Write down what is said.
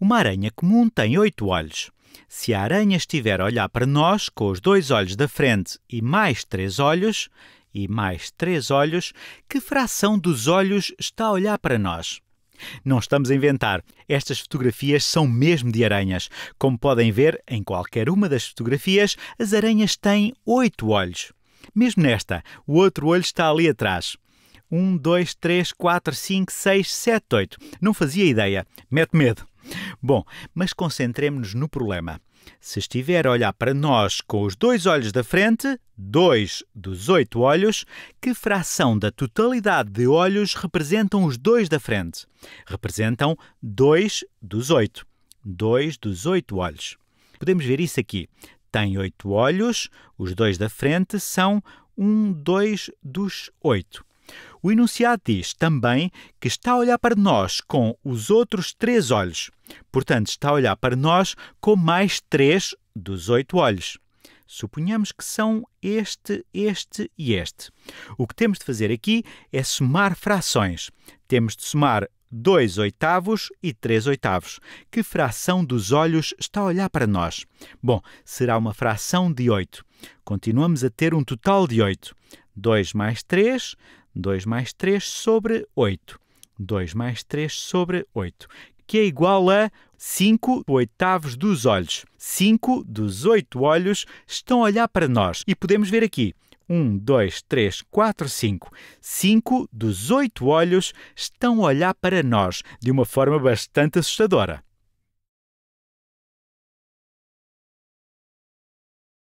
Uma aranha comum tem oito olhos. Se a aranha estiver a olhar para nós com os dois olhos da frente e mais três olhos, e mais três olhos, que fração dos olhos está a olhar para nós? Não estamos a inventar. Estas fotografias são mesmo de aranhas. Como podem ver, em qualquer uma das fotografias, as aranhas têm oito olhos. Mesmo nesta, o outro olho está ali atrás. 1, 2, 3, 4, 5, 6, 7, 8. Não fazia ideia. Mete medo. Bom, mas concentremos-nos no problema. Se estiver a olhar para nós com os dois olhos da frente, dois dos oito olhos, que fração da totalidade de olhos representam os dois da frente? Representam dois dos oito. Dois dos oito olhos. Podemos ver isso aqui. Tem oito olhos, os dois da frente são um, dois dos oito. O enunciado diz também que está a olhar para nós com os outros três olhos. Portanto, está a olhar para nós com mais três dos oito olhos. Suponhamos que são este, este e este. O que temos de fazer aqui é somar frações. Temos de somar 2 oitavos e 3 oitavos. Que fração dos olhos está a olhar para nós? Bom, será uma fração de 8. Continuamos a ter um total de 8. 2 mais 3, 2 mais 3 sobre 8. 2 mais 3 sobre 8, que é igual a 5 oitavos dos olhos. 5 dos 8 olhos estão a olhar para nós e podemos ver aqui. 1, 2, 3, 4, 5. 5 dos 8 olhos estão a olhar para nós de uma forma bastante assustadora.